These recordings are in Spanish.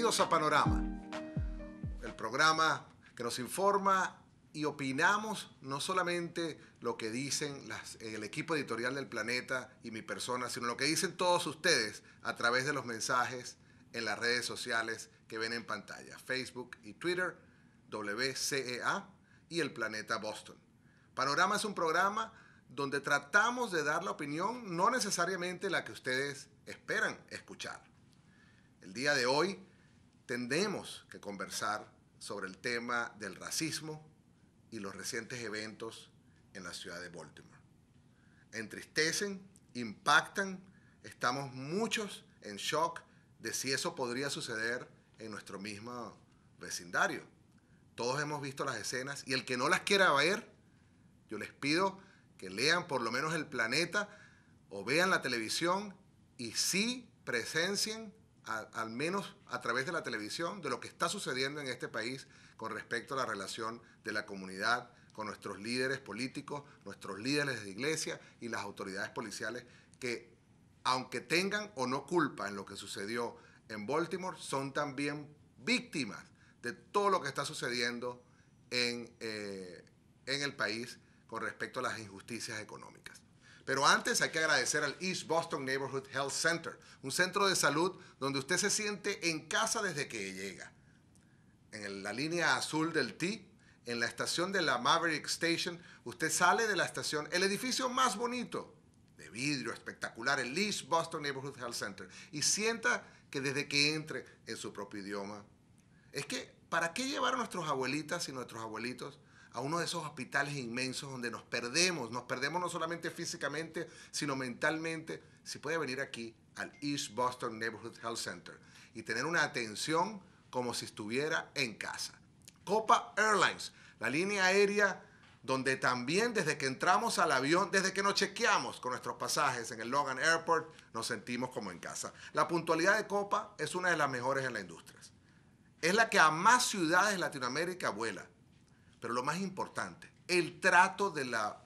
Bienvenidos a Panorama, el programa que nos informa y opinamos no solamente lo que dicen las, el equipo editorial del planeta y mi persona, sino lo que dicen todos ustedes a través de los mensajes en las redes sociales que ven en pantalla, Facebook y Twitter, WCEA y el planeta Boston. Panorama es un programa donde tratamos de dar la opinión, no necesariamente la que ustedes esperan escuchar. El día de hoy Tendemos que conversar sobre el tema del racismo y los recientes eventos en la ciudad de Baltimore. Entristecen, impactan, estamos muchos en shock de si eso podría suceder en nuestro mismo vecindario. Todos hemos visto las escenas y el que no las quiera ver, yo les pido que lean por lo menos el planeta o vean la televisión y sí presencien al menos a través de la televisión, de lo que está sucediendo en este país con respecto a la relación de la comunidad con nuestros líderes políticos, nuestros líderes de iglesia y las autoridades policiales que, aunque tengan o no culpa en lo que sucedió en Baltimore, son también víctimas de todo lo que está sucediendo en eh, el país con respecto a las injusticias económicas. Pero antes hay que agradecer al East Boston Neighborhood Health Center, un centro de salud donde usted se siente en casa desde que llega. En la línea azul del T, en la estación de la Maverick Station, usted sale de la estación, el edificio más bonito, de vidrio espectacular, el East Boston Neighborhood Health Center, y sienta que desde que entre en su propio idioma. Es que, ¿para qué llevar a nuestros abuelitas y nuestros abuelitos a uno de esos hospitales inmensos donde nos perdemos, nos perdemos no solamente físicamente, sino mentalmente, si puede venir aquí al East Boston Neighborhood Health Center y tener una atención como si estuviera en casa. Copa Airlines, la línea aérea donde también desde que entramos al avión, desde que nos chequeamos con nuestros pasajes en el Logan Airport, nos sentimos como en casa. La puntualidad de Copa es una de las mejores en la industria. Es la que a más ciudades de Latinoamérica vuela. Pero lo más importante, el trato de la,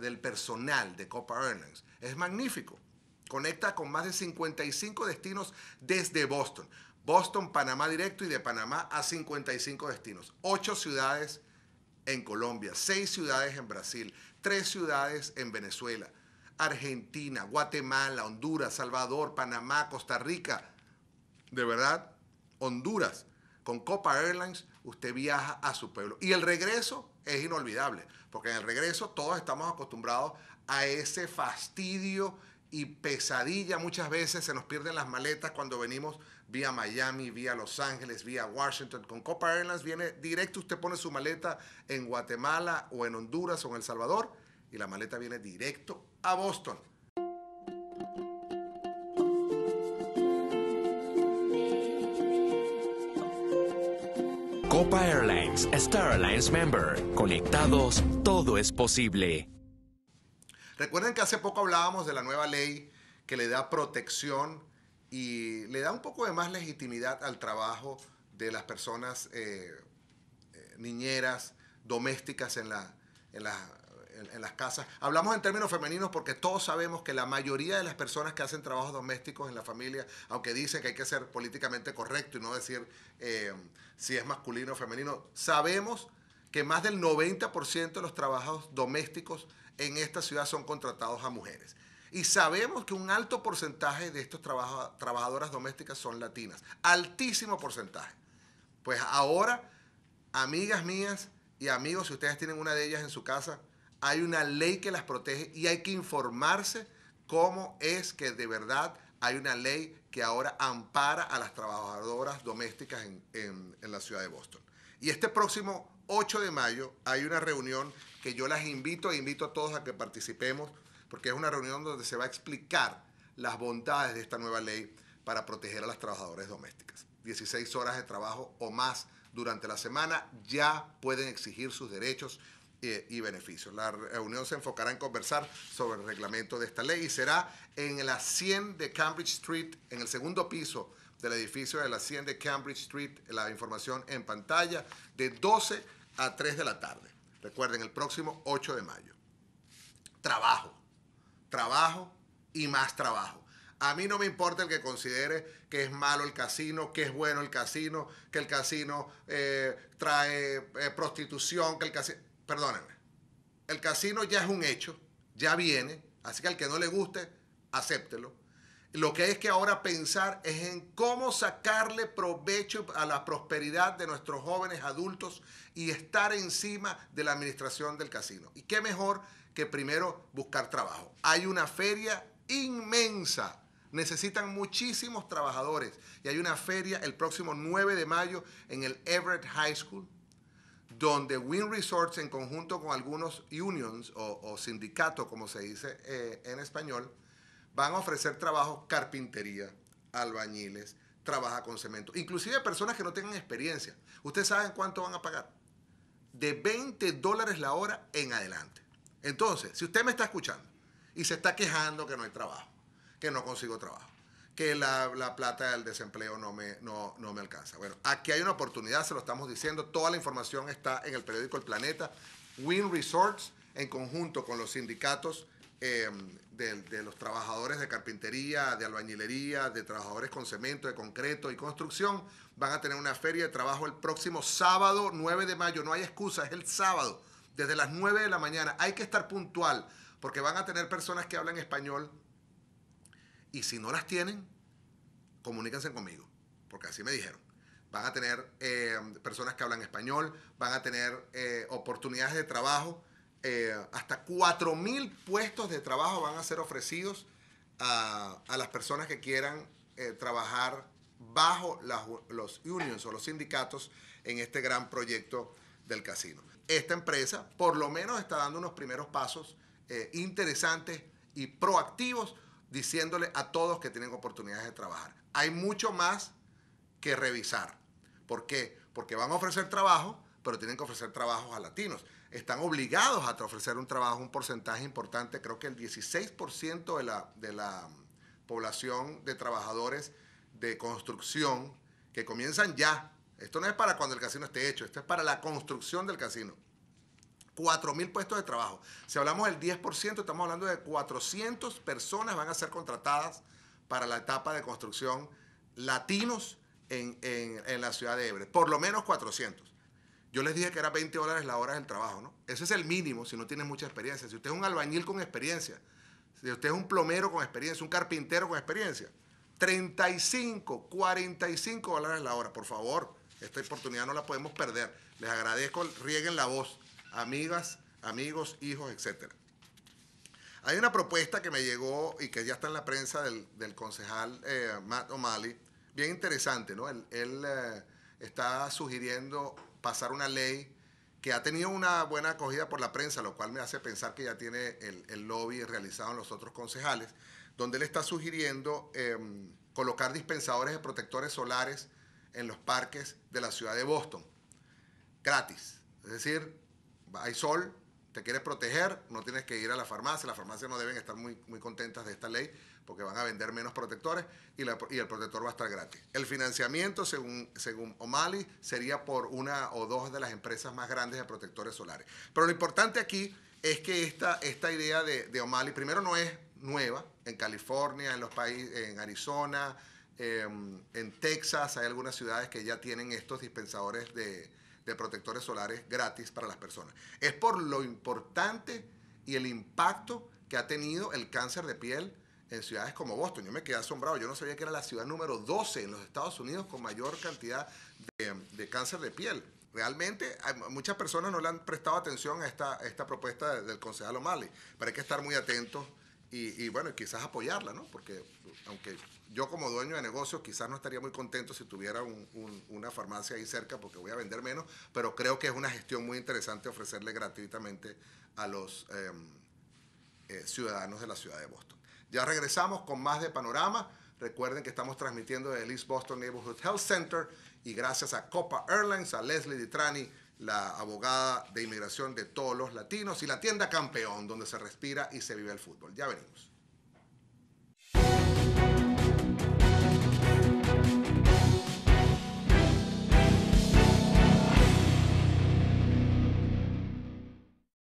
del personal de Copa Airlines es magnífico. Conecta con más de 55 destinos desde Boston. Boston, Panamá directo y de Panamá a 55 destinos. Ocho ciudades en Colombia, seis ciudades en Brasil, tres ciudades en Venezuela, Argentina, Guatemala, Honduras, Salvador, Panamá, Costa Rica. De verdad, Honduras con Copa Airlines usted viaja a su pueblo. Y el regreso es inolvidable, porque en el regreso todos estamos acostumbrados a ese fastidio y pesadilla. Muchas veces se nos pierden las maletas cuando venimos vía Miami, vía Los Ángeles, vía Washington. Con Copa Airlines viene directo, usted pone su maleta en Guatemala o en Honduras o en El Salvador y la maleta viene directo a Boston. Copa Airlines, Star Alliance member. Conectados, todo es posible. Recuerden que hace poco hablábamos de la nueva ley que le da protección y le da un poco de más legitimidad al trabajo de las personas eh, eh, niñeras, domésticas en, la, en las en, las casas. Hablamos en términos femeninos porque todos sabemos que la mayoría de las personas que hacen trabajos domésticos en la familia, aunque dicen que hay que ser políticamente correcto y no decir eh, si es masculino o femenino, sabemos que más del 90% de los trabajos domésticos en esta ciudad son contratados a mujeres. Y sabemos que un alto porcentaje de estas trabajadoras domésticas son latinas. Altísimo porcentaje. Pues ahora, amigas mías y amigos, si ustedes tienen una de ellas en su casa, hay una ley que las protege y hay que informarse cómo es que de verdad hay una ley que ahora ampara a las trabajadoras domésticas en, la ciudad de Boston. Y este próximo 8 de mayo hay una reunión que yo las invito e invito a todos a que participemos, porque es una reunión donde se va a explicar las bondades de esta nueva ley para proteger a las trabajadoras domésticas. 16 horas de trabajo o más durante la semana ya pueden exigir sus derechos eh, y beneficios. La reunión se enfocará en conversar sobre el reglamento de esta ley y será en la 100 de Cambridge Street, en el segundo piso del edificio de la 100 de Cambridge Street, la información en pantalla, de 12 a 3 de la tarde. Recuerden, el próximo 8 de mayo. Trabajo, trabajo y más trabajo. A mí no me importa el que considere que es malo el casino, que es bueno el casino, que el casino eh, trae eh, prostitución, que el casino perdónenme, el casino ya es un hecho, ya viene, así que al que no le guste, acéptelo. Lo que hay es que ahora pensar es en cómo sacarle provecho a la prosperidad de nuestros jóvenes adultos y estar encima de la administración del casino. ¿Y qué mejor que primero buscar trabajo? Hay una feria inmensa necesitan muchísimos trabajadores. Y hay una feria el próximo 9 de mayo en el Everett High School donde Win Resorts en conjunto con algunos unions o, sindicatos, como se dice eh, en español, van a ofrecer trabajo, carpintería, albañiles, trabaja con cemento, inclusive personas que no tengan experiencia. Ustedes saben cuánto van a pagar. De 20 dólares la hora en adelante. Entonces, si usted me está escuchando y se está quejando que no hay trabajo, que no consigo trabajo, que la, plata del desempleo no me, no, me alcanza. Bueno, aquí hay una oportunidad, se lo estamos diciendo. Toda la información está en el periódico El Planeta. Win Resorts, en conjunto con los sindicatos em, de, de, los trabajadores de carpintería, de albañilería, de trabajadores con cemento, de concreto y construcción, van a tener una feria de trabajo el próximo sábado 9 de mayo. No hay excusa, es el sábado, desde las 9 de la mañana. Hay que estar puntual, porque van a tener personas que hablan español y si no las tienen, comuníquense conmigo, porque así me dijeron. Van a tener eh, personas que hablan español, van a tener eh, oportunidades de trabajo. Eh, hasta 4.000 puestos de trabajo van a ser ofrecidos a, las personas que quieran eh, trabajar bajo los unions o los sindicatos en este gran proyecto del casino. Esta empresa por lo menos está dando unos primeros pasos interesantes y proactivos diciéndole a todos que tienen oportunidades de trabajar. Hay mucho más que revisar. ¿Por qué? Porque van a ofrecer trabajo, pero tienen que ofrecer trabajo a latinos. Están obligados a ofrecer un trabajo, un porcentaje importante, creo que el 16% de la, de la mm, población de trabajadores de construcción que comienzan ya. Esto no es para cuando el casino esté hecho, esto es para la construcción del casino. 4.000 puestos de trabajo. Si hablamos del 10%, estamos hablando de 400 personas van a ser contratadas para la etapa de construcción latinos en, en la ciudad de Ebre. Por lo menos 400. Yo les dije que era 20 dólares la hora del trabajo, ¿no? Ese es el mínimo si no tienes mucha experiencia. Si usted es un albañil con experiencia, si usted es un plomero con experiencia, un carpintero con experiencia, 35, 45 dólares la hora, por favor. Esta oportunidad no la podemos perder. Les agradezco, rieguen la voz amigas, amigos, hijos, etc. Hay una propuesta que me llegó y que ya está en la prensa del, concejal eh, Matt O'Malley, bien interesante, ¿no? Él, eh, está sugiriendo pasar una ley que ha tenido una buena acogida por la prensa, lo cual me hace pensar que ya tiene el, lobby realizado en los otros concejales, donde él está sugiriendo em, colocar dispensadores de protectores solares en los parques de la ciudad de Boston, gratis. Es decir, hay sol, te quieres proteger, no tienes que ir a la farmacia, las farmacias no deben estar muy, muy contentas de esta ley porque van a vender menos protectores y, el protector va a estar gratis. El financiamiento, según, según O'Malley, sería por una o dos de las empresas más grandes de protectores solares. Pero lo importante aquí es que esta, esta idea de, de O'Malley, primero no es nueva, en California, en los países, en Arizona, em, en Texas, hay algunas ciudades que ya tienen estos dispensadores de, de protectores solares gratis para las personas. Es por lo importante y el impacto que ha tenido el cáncer de piel en ciudades como Boston. Yo me quedé asombrado, yo no sabía que era la ciudad número 12 en los Estados Unidos con mayor cantidad de, cáncer de piel. Realmente muchas personas no le han prestado atención a esta, esta propuesta del concejal O'Malley, pero hay que estar muy atentos y, y bueno, quizás apoyarla, ¿no? Porque aunque yo como dueño de negocio quizás no estaría muy contento si tuviera una farmacia ahí cerca porque voy a vender menos, pero creo que es una gestión muy interesante ofrecerle gratuitamente a los em, eh, ciudadanos de la ciudad de Boston. Ya regresamos con más de Panorama. Recuerden que estamos transmitiendo desde el East Boston Neighborhood Health Center y gracias a Copa Airlines, a Leslie Ditrani, la abogada de inmigración de todos los latinos y la tienda Campeón, donde se respira y se vive el fútbol. Ya venimos.